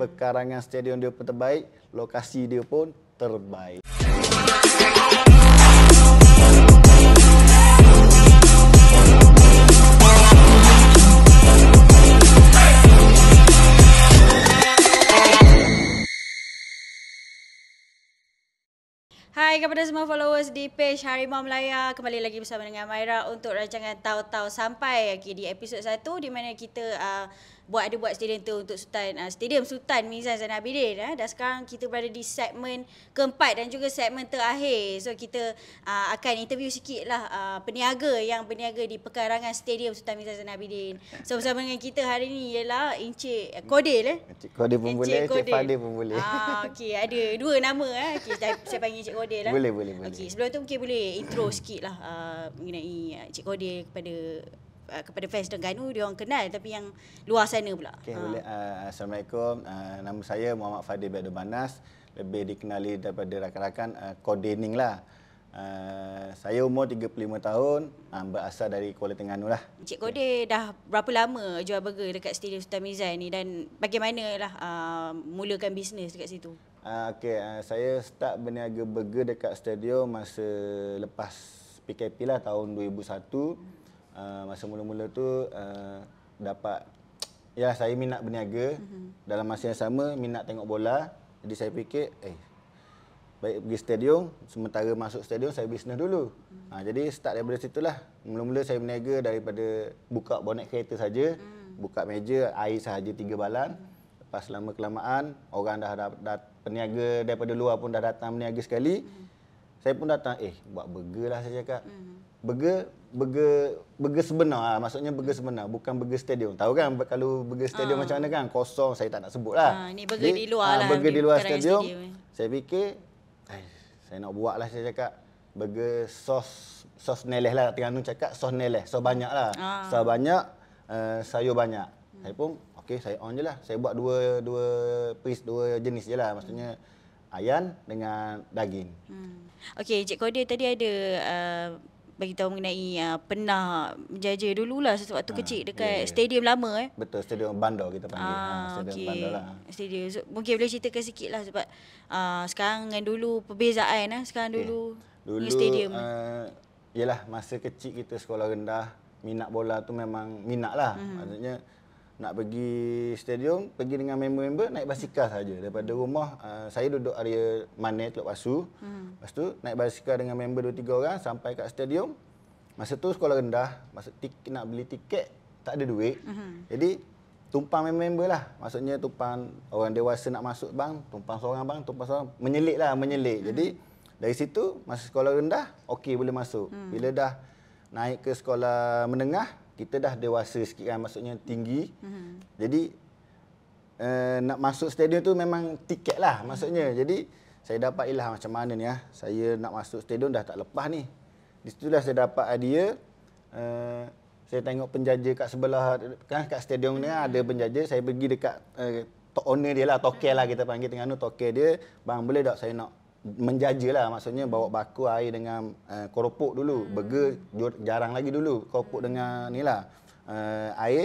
perkarangan stadion dia pun terbaik, lokasi dia pun terbaik. hai kepada semua followers di page Harimau Melaya Kembali lagi bersama dengan Myra untuk rancangan Tau Tau Sampai okay, Di episod 1 di mana kita uh, buat ada buat stadium tu untuk Sultan uh, Stadium Sultan Mizan Zainal Abidin eh. Ah. Dan sekarang kita berada di segmen keempat dan juga segmen terakhir So kita uh, akan interview sikit lah uh, peniaga yang berniaga di pekarangan Stadium Sultan Mizan Zainal Abidin So bersama dengan kita hari ni ialah Encik Kodil eh. Encik Kodil pun Encik boleh, Kodil. Encik Fadil pun boleh ah, Okay ada dua nama eh. Okay, saya, saya panggil Encik Kodil lah. Kan? Boleh, boleh, boleh. sebelum tu mungkin boleh intro sikit lah uh, mengenai uh, Cik Kodil kepada uh, kepada fans Terengganu, dia orang kenal tapi yang luar sana pula. Okay uh. Ha. boleh. Uh, Assalamualaikum. Uh, nama saya Muhammad Fadil Badu Banas. Lebih dikenali daripada rakan-rakan uh, Kodening lah. Uh, saya umur 35 tahun, uh, berasal dari Kuala Terengganu lah. Cik Kodil okay. dah berapa lama jual burger dekat Stadium Sultan Mizan ni dan bagaimanalah uh, mulakan bisnes dekat situ? Uh, ah, okay, uh, ah, saya start berniaga burger dekat stadium masa lepas PKP lah tahun 2001. Uh, ah, masa mula-mula tu uh, dapat, ya saya minat berniaga. Mm-hmm. Dalam masa yang sama minat tengok bola. Jadi saya fikir, eh baik pergi stadium, sementara masuk stadium saya bisnes dulu. Mm-hmm. Uh, jadi start daripada situ lah. Mula-mula saya berniaga daripada buka bonnet kereta saja, mm-hmm. buka meja, air saja tiga balan. Mm-hmm. Lepas lama kelamaan, orang dah dapat peniaga daripada luar pun dah datang berniaga sekali. hmm Saya pun datang, eh buat burger lah saya cakap. Mm-hmm. Burger, burger, burger sebenar lah. Maksudnya burger hmm. sebenar, bukan burger stadium. Tahu kan kalau burger stadium uh. macam mana kan? Kosong, saya tak nak sebut lah. Uh, ini burger Jadi, di luar ah, lah. Burger di luar stadium. stadium. Saya fikir, saya nak buat lah saya cakap. Burger sos, sos neleh lah. Tengah tu cakap, sos neleh. Sos banyak lah. Uh. Sos banyak, uh, sayur banyak. Hmm. Saya pun okey saya on je lah saya buat dua dua piece dua jenis je lah maksudnya ayam dengan daging hmm. okey Encik Kodir tadi ada uh, bagi tahu mengenai uh, pernah berjaya dululah sewaktu ha, ah, kecil ya, dekat yeah. Ya. stadium lama eh betul stadium bandar kita panggil ah, ha, stadium okay. bandar lah stadium so, mungkin boleh ceritakan sikit lah sebab uh, sekarang dengan dulu perbezaan eh sekarang dulu okay. dulu stadium uh, yalah masa kecil kita sekolah rendah minat bola tu memang minat lah. Hmm. maksudnya nak pergi stadium pergi dengan member-member naik basikal saja daripada rumah uh, saya duduk area manet Teluk Pasu. Hmm. Lepas tu naik basikal dengan member 2 3 orang sampai kat stadium. Masa tu sekolah rendah, masa t- nak beli tiket tak ada duit. Hmm. Jadi tumpang member-member lah. Maksudnya tumpang orang dewasa nak masuk bang, tumpang seorang bang, tumpang seorang menyelit lah, menyelit. Hmm. Jadi dari situ masa sekolah rendah okey boleh masuk. Hmm. Bila dah naik ke sekolah menengah kita dah dewasa sikit kan maksudnya tinggi. Mm-hmm. Jadi uh, nak masuk stadium tu memang tiket lah maksudnya. Mm-hmm. Jadi saya dapat ilah macam mana ni ya. Saya nak masuk stadium dah tak lepas ni. Di situlah saya dapat idea uh, saya tengok penjaja kat sebelah kan kat stadium ni ah, ada mhm. penjaja saya pergi dekat uh, owner dia lah, tokel lah kita panggil tengah tu tokel dia. Bang boleh tak saya nak menjaja lah maksudnya bawa baku air dengan uh, keropok dulu hmm. burger jarang lagi dulu keropok dengan ni lah uh, eh, air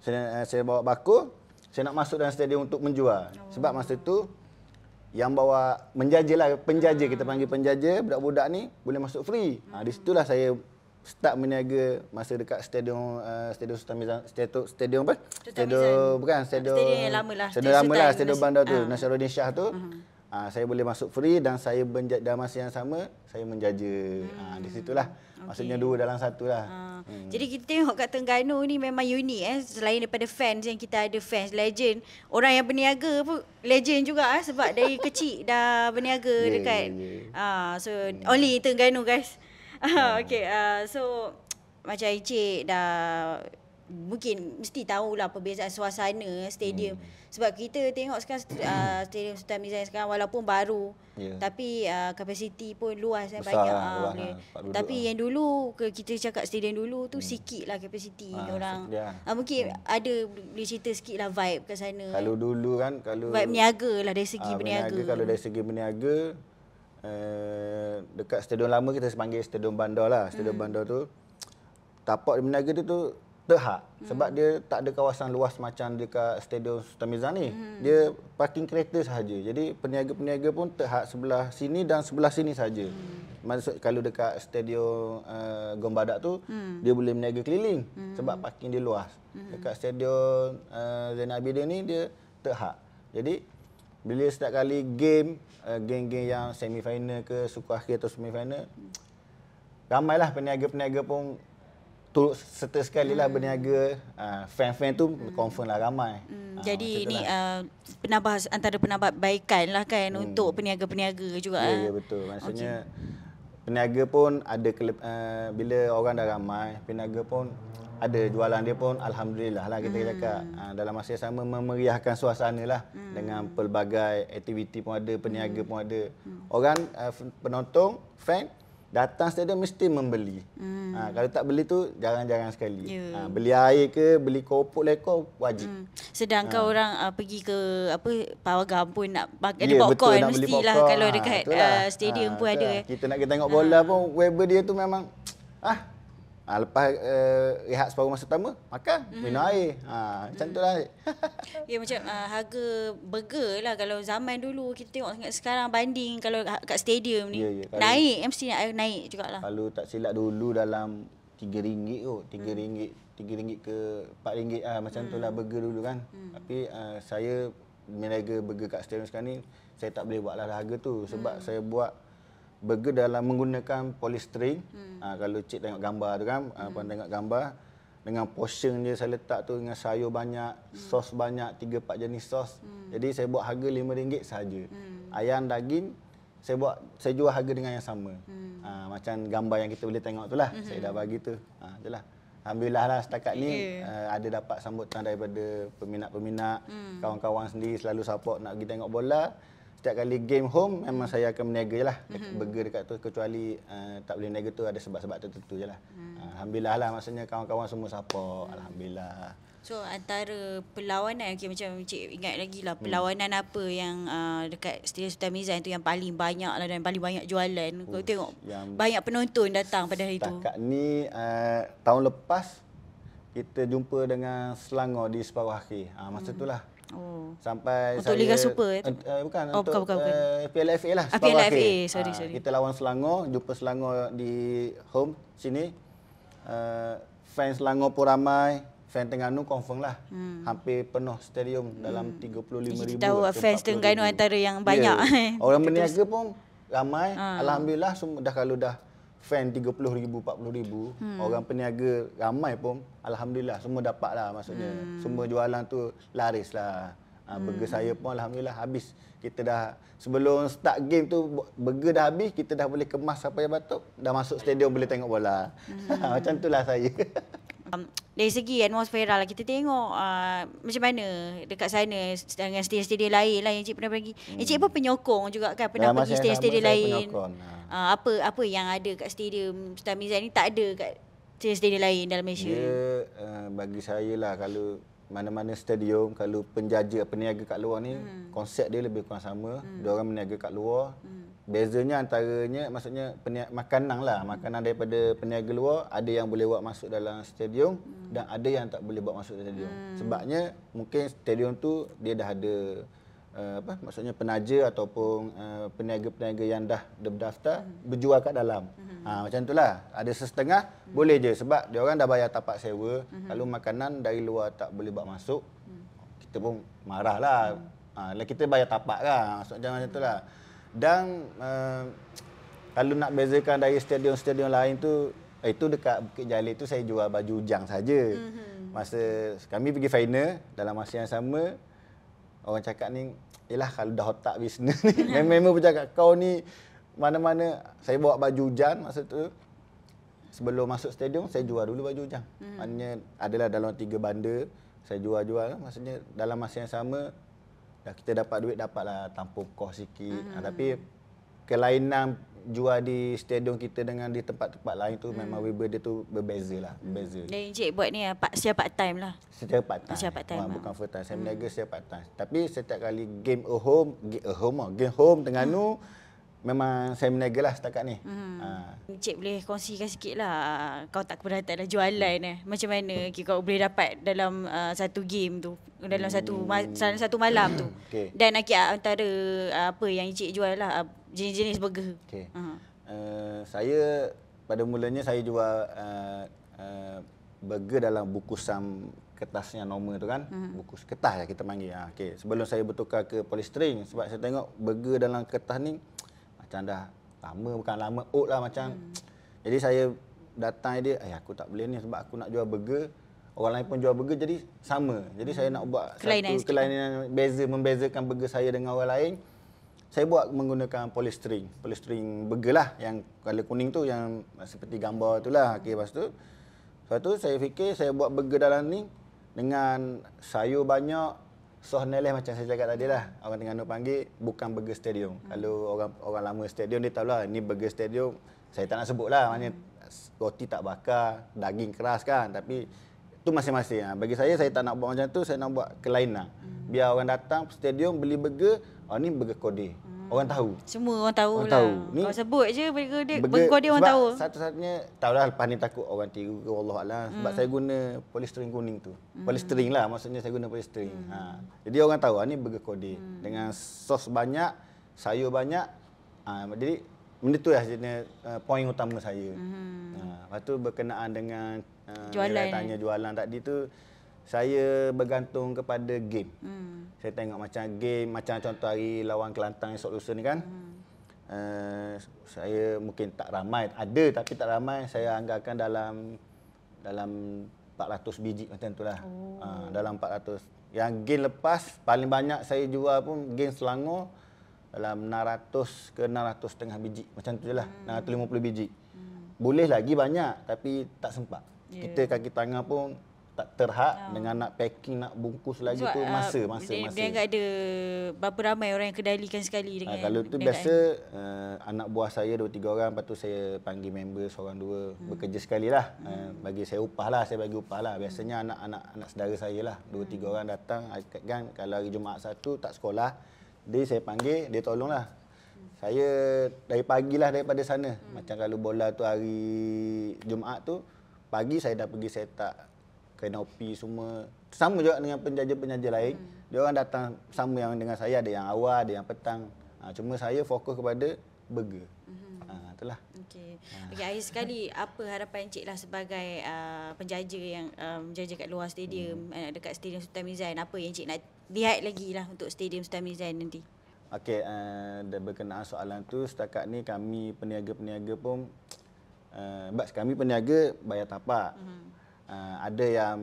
saya, uh, saya bawa baku saya nak masuk dalam stadium untuk menjual oh. sebab masa tu yang bawa menjaja lah penjaja kita panggil penjaja budak-budak ni boleh masuk free hmm. uh, di situlah saya start meniaga masa dekat stadium uh, stadium Sultan Mizan stadium, stadium apa? Sultan stadium bukan ah, stadium stadium yang lama lah stadium, stadium lama lah stadium bandar tu uh. Ah. Nasiruddin Shah tu uh-huh. Ha, saya boleh masuk free dan saya menja- dalam masa yang sama saya menjaja ah, hmm. ha, di situlah. Okay. Maksudnya dua dalam satu lah. Ha. Hmm. Jadi kita tengok kat Terengganu ni memang unik eh. Selain daripada fans yang kita ada fans legend. Orang yang berniaga pun legend juga eh. Sebab dari kecil dah berniaga yeah, dekat. Yeah, yeah. Ha, so hmm. only Terengganu guys. Ha. okay uh, so macam Encik dah mungkin mesti tahu lah perbezaan suasana stadium hmm. sebab kita tengok sekarang uh, stadium Sultan Mizan sekarang walaupun baru yeah. tapi ah, kapasiti pun luas eh, Besar banyak lah, ah, luas lah, tapi lah. yang dulu kita cakap stadium dulu tu hmm. sikit lah kapasiti ha, orang yeah. Ya. uh, mungkin yeah. Hmm. ada boleh cerita sikit lah vibe kat sana kalau dulu kan kalau vibe berniaga lah dari segi berniaga uh, kalau dari segi berniaga uh, dekat stadium lama kita panggil stadium bandar lah stadium hmm. bandar tu tapak berniaga tu tu terhad hmm. sebab dia tak ada kawasan luas macam dekat stadium Sultan Mizan ni. Hmm. Dia parking kereta saja Jadi peniaga-peniaga pun terhad sebelah sini dan sebelah sini saja Hmm. Maksud kalau dekat stadium uh, eh, Gombadak tu hmm. dia boleh berniaga keliling hmm. sebab parking dia luas. Hmm. Dekat stadium uh, Zainal Abidin ni dia terhad. Jadi bila setiap kali game uh, eh, game-game yang semi final ke suku akhir atau semi final hmm. ramailah peniaga-peniaga pun turut serta sekali lah mm. berniaga uh, fan-fan tu mm. confirm lah ramai mm. uh, jadi ni lah. uh, ah, penambah antara penambah baikkan lah kan mm. untuk peniaga-peniaga juga ya yeah, ya, betul maksudnya okay. peniaga pun ada kelep, uh, bila orang dah ramai peniaga pun ada jualan dia pun Alhamdulillah lah kita mm. cakap uh, dalam masa yang sama memeriahkan suasana lah mm. dengan pelbagai aktiviti pun ada peniaga mm. pun ada mm. orang uh, penonton fan datang stadium mesti membeli. Hmm. Ha, kalau tak beli tu jangan-jangan sekali. Ya. Ha, beli air ke, beli kopok lekor wajib. Hmm. Sedangkan ha. orang uh, pergi ke apa pawagam pun nak ya, ada yeah, popcorn betul, nak beli mestilah kalau dekat ha, uh, stadium ha, pun ada. Lah. Kita nak kita tengok bola ha. pun Weber dia tu memang ah Ha, lepas uh, rehat separuh masa pertama, makan, mm-hmm. minum air. Ha, macam mm. tu lah. ya, macam uh, harga burger lah kalau zaman dulu. Kita tengok sangat sekarang banding kalau ha, kat stadium ni. Ya, ya, naik, MC naik, naik juga lah. Kalau tak silap dulu dalam RM3 kot. RM3 mm. ke RM4 lah. Macam mm. tu lah hmm. burger dulu kan. Mm. Tapi uh, saya meniaga burger kat stadium sekarang ni, saya tak boleh buat lah harga tu. Sebab mm. saya buat burger dalam menggunakan polystyrene. Hmm. Uh, kalau cik tengok gambar tu kan, ah, hmm. uh, tengok gambar dengan portion dia saya letak tu dengan sayur banyak, hmm. sos banyak, tiga empat jenis sos. Hmm. Jadi saya buat harga RM5 saja. Hmm. Ayam daging saya buat saya jual harga dengan yang sama. Hmm. Uh, macam gambar yang kita boleh tengok tu lah. Hmm. Saya dah hmm. bagi tu. Ha uh, itulah. Alhamdulillah lah setakat ni yeah. uh, ada dapat sambutan daripada peminat-peminat, hmm. kawan-kawan sendiri selalu support nak pergi tengok bola setiap kali game home memang hmm. saya akan berniaga lah mm-hmm. burger dekat tu kecuali uh, tak boleh berniaga tu ada sebab-sebab tertentu je lah mm. Alhamdulillah lah maksudnya kawan-kawan semua support mm. Alhamdulillah So antara perlawanan okay, macam Encik ingat lagi lah hmm. perlawanan apa yang uh, dekat Stadium Sultan Mizan tu yang paling banyak lah dan paling banyak jualan Kau tengok banyak penonton datang pada hari tu Setakat ni uh, tahun lepas kita jumpa dengan Selangor di separuh akhir uh, Masa hmm. tu lah, Oh. Sampai Untuk saya, Liga Super eh? Uh, bukan, oh, untuk bukan, bukan. Uh, eh, PLFA lah. Ah, PLFA, akhir. sorry, ah, sorry. kita lawan Selangor, jumpa Selangor di home sini. Uh, fans Selangor pun ramai. Fan Tengganu confirm lah. Hmm. Hampir penuh stadium dalam hmm. 35,000. Kita tahu fans Tengganu antara yang banyak. Yeah. Orang berniaga pun ramai. Hmm. Alhamdulillah semua dah kalau dah fan 30 ribu, 40 ribu, hmm. orang peniaga ramai pun, Alhamdulillah semua dapat lah maksudnya. Hmm. Semua jualan tu laris lah. Ha, hmm. burger saya pun Alhamdulillah habis. Kita dah, sebelum start game tu, burger dah habis, kita dah boleh kemas sampai batuk, dah masuk stadium boleh tengok bola. Hmm. Ha, macam lah saya. um, dari segi atmosfera lah kita tengok uh, macam mana dekat sana dengan stadium-stadium lain lah yang cik pernah pergi. Hmm. Encik pun penyokong juga kan pernah ya, pergi stadium-stadium lain. Ha. Uh, apa apa yang ada kat stadium Sultan Mizan ni tak ada kat stadium-stadium lain dalam Malaysia. Ya uh, bagi saya lah kalau mana-mana stadium kalau penjaja peniaga kat luar ni hmm. konsep dia lebih kurang sama. Hmm. Dia orang berniaga kat luar. Hmm. Bezanya antaranya maksudnya makanan lah. Makanan daripada peniaga luar ada yang boleh buat masuk dalam stadium hmm. dan ada yang tak boleh buat masuk dalam stadium. Hmm. Sebabnya mungkin stadium tu dia dah ada uh, apa maksudnya penaja ataupun uh, peniaga-peniaga yang dah berdaftar hmm. berjual kat dalam. Hmm. Ha, macam itulah. Ada sesetengah hmm. boleh je sebab dia orang dah bayar tapak sewa hmm. lalu makanan dari luar tak boleh buat masuk. Hmm. Kita pun marahlah. Hmm. Ha, lah kita bayar tapak kan. Maksudnya hmm. macam itulah. Hmm dan uh, kalau nak bezakan dari stadion-stadion lain tu eh, itu dekat Bukit Jalil tu saya jual baju ujang saja. Mm-hmm. Masa kami pergi final dalam masa yang sama orang cakap ni ialah kalau dah otak bisnes ni memang pun cakap kau ni mana-mana saya bawa baju hujan masa tu sebelum masuk stadium saya jual dulu baju hujan. Mm-hmm. Maknanya adalah dalam tiga bandar saya jual-jual maksudnya dalam masa yang sama dah kita dapat duit dapatlah tampung kos sikit hmm. ha, tapi kelainan jual di stadium kita dengan di tempat-tempat lain tu hmm. memang mm. Weber dia tu berbeza lah mm. berbeza dan eh, Encik buat ni ah, setiap part time lah setiap part time oh, setiap part time ah, ah. bukan full time saya hmm. berniaga setiap part time tapi setiap kali game a home game a home game home tengah hmm. nu memang saya meniaga lah setakat ni. Hmm. Ha. Cik boleh kongsikan sikit lah kau tak keberatan lah jualan eh. Macam mana okay, kau boleh dapat dalam uh, satu game tu. Dalam hmm. satu ma- satu malam tu. Okay. Dan okay, antara uh, apa yang cik jual lah. Uh, jenis-jenis burger. Okay. Uh-huh. Ha. Uh, saya pada mulanya saya jual uh, uh, burger dalam bukusan kertas yang normal tu kan uh-huh. Hmm. bukus kertas lah kita panggil ha, okey sebelum saya bertukar ke polystyrene sebab saya tengok burger dalam kertas ni macam dah lama bukan lama old lah macam hmm. jadi saya datang dia eh aku tak boleh ni sebab aku nak jual burger orang lain pun jual burger jadi sama jadi hmm. saya nak buat kelainan satu kelainan sikit. beza membezakan burger saya dengan orang lain saya buat menggunakan polystyrene polystyrene burger lah yang warna kuning tu yang seperti gambar tu lah okay, lepas tu lepas tu saya fikir saya buat burger dalam ni dengan sayur banyak Soh Neleh macam saya cakap tadi lah. Orang tengah nak panggil bukan Burger Stadium. Hmm. Kalau orang orang lama stadium dia tahu lah ni Burger Stadium. Saya tak nak sebut lah. Maknanya roti tak bakar, daging keras kan. Tapi tu masing-masing. Lah. Bagi saya, saya tak nak buat macam tu. Saya nak buat kelainan. Hmm. Biar orang datang stadium beli burger. Oh ni Burger Kode. Hmm orang tahu. Semua orang tahu orang lah. Tahu. Ni, Kau sebut je burger dia, burger, burger dia orang tahu. satu-satunya, tahulah lepas ni takut orang tiru ke Allah Alam. Sebab hmm. saya guna polystyrene kuning tu. Hmm. Polystyrene lah maksudnya saya guna polystyrene. Hmm. Ha. Jadi orang tahu ah, ni burger kode. Hmm. Dengan sos banyak, sayur banyak. Ha. Jadi benda tu lah jenis, uh, eh, poin utama saya. Hmm. Ha. Lepas tu berkenaan dengan uh, jualan. Nilai tanya jualan tadi tu saya bergantung kepada game. Hmm. Saya tengok macam game, macam contoh hari lawan Kelantan esok lusa ni kan. Hmm. Uh, saya mungkin tak ramai, ada tapi tak ramai. Saya anggarkan dalam dalam 400 biji macam tu lah. Oh. Uh, dalam 400. Yang game lepas, paling banyak saya jual pun game Selangor dalam 600 ke 600 setengah biji. Macam tu je lah, hmm. 650 biji. Hmm. Boleh lagi banyak tapi tak sempat. Yeah. Kita kaki tangan pun tak terhak oh. Ya. dengan nak packing nak bungkus lagi Sebab, tu masa uh, masa dia, masa. Dia enggak ada berapa ramai orang yang kendalikan sekali dengan. Uh, kalau tu dengan biasa uh, anak buah saya dua tiga orang lepas tu saya panggil member seorang dua hmm. bekerja sekali lah. Hmm. Uh, bagi saya upah lah, saya bagi upah lah. Biasanya hmm. anak-anak anak saudara saya lah dua hmm. tiga hmm. orang datang ah, kan, kan kalau hari Jumaat satu tak sekolah dia saya panggil dia tolong lah. Hmm. Saya dari pagi pagilah daripada sana. Hmm. Macam kalau bola tu hari Jumaat tu pagi saya dah pergi setak kenopi semua sama juga dengan penjaja-penjaja lain hmm. dia orang datang sama yang dengan saya ada yang awal ada yang petang ha, cuma saya fokus kepada burger hmm. ha, itulah okey ha. okey akhir sekali apa harapan encik lah sebagai uh, penjaja yang uh, menjaja um, kat luar stadium hmm. Eh, dekat stadium Sultan Mizan apa yang encik nak lihat lagi lah untuk stadium Sultan Mizan nanti Okey, uh, eh, dan berkenaan soalan tu setakat ni kami peniaga-peniaga pun uh, kami peniaga bayar tapak. mm Uh, ada yang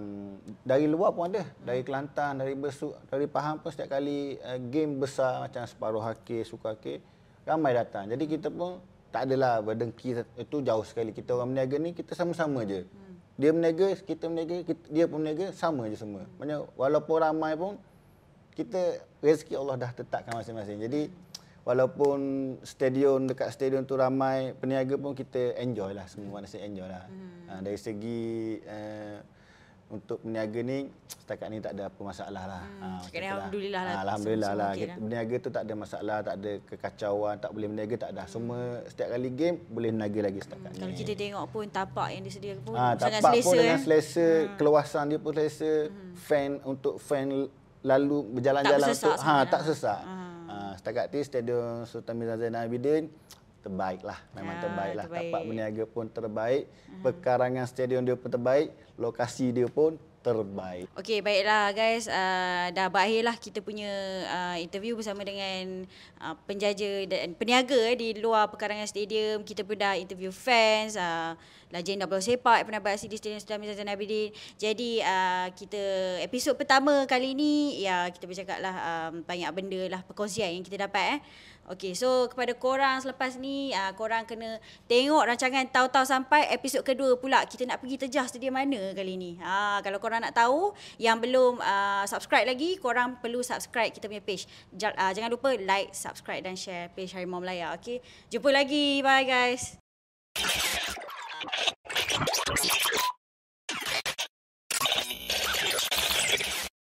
dari luar pun ada dari Kelantan dari Besu dari Pahang pun setiap kali uh, game besar macam separuh hakir suka hakir ramai datang jadi kita pun tak adalah berdengki itu jauh sekali kita orang berniaga ni kita sama-sama je hmm. dia berniaga kita berniaga kita, dia pun berniaga sama je semua maknanya walaupun ramai pun kita rezeki Allah dah tetapkan masing-masing jadi walaupun stadion dekat stadion tu ramai peniaga pun kita enjoy lah semua manusia enjoy lah hmm. Ha, dari segi uh, untuk peniaga ni setakat ni tak ada apa masalah lah. Hmm. Ha, lah. alhamdulillah lah. Ha, alhamdulillah lah. lah. Peniaga tu tak ada masalah, tak ada kekacauan, tak boleh meniaga tak ada. Semua hmm. setiap kali game boleh meniaga lagi setakat hmm. ni. Kalau kita tengok pun tapak yang disediakan pun ha, sangat tapak selesa. Tapak pun dengan selesa, hmm. keluasan dia pun selesa. Hmm. Fan untuk fan lalu berjalan-jalan tak untuk, ha, tak lah. sesak. Hmm setakat ni stadium Sultan Mirza Zainal Abidin terbaiklah memang ya, terbaiklah terbaik. tapak berniaga pun terbaik uh-huh. Mhm. pekarangan stadium dia pun terbaik lokasi dia pun terbaik. Okey, baiklah guys, uh, dah berakhirlah kita punya uh, interview bersama dengan uh, penjaja dan peniaga eh, di luar perkarangan stadium. Kita pun dah interview fans, uh, Legenda Bola Sepak Penabat Asli di Stadium Sultan Mizan Zainal Abidin. Jadi uh, kita episod pertama kali ni ya kita bercakap lah um, banyak benda lah perkongsian yang kita dapat eh. Okay, so kepada korang selepas ni, uh, korang kena tengok rancangan tahu-tahu sampai episod kedua pula. Kita nak pergi terjah sedia mana kali ni. Ha, uh, kalau korang nak tahu, yang belum uh, subscribe lagi, korang perlu subscribe kita punya page. J- uh, jangan lupa like, subscribe dan share page Harimau Melayu. Okay, jumpa lagi. Bye guys.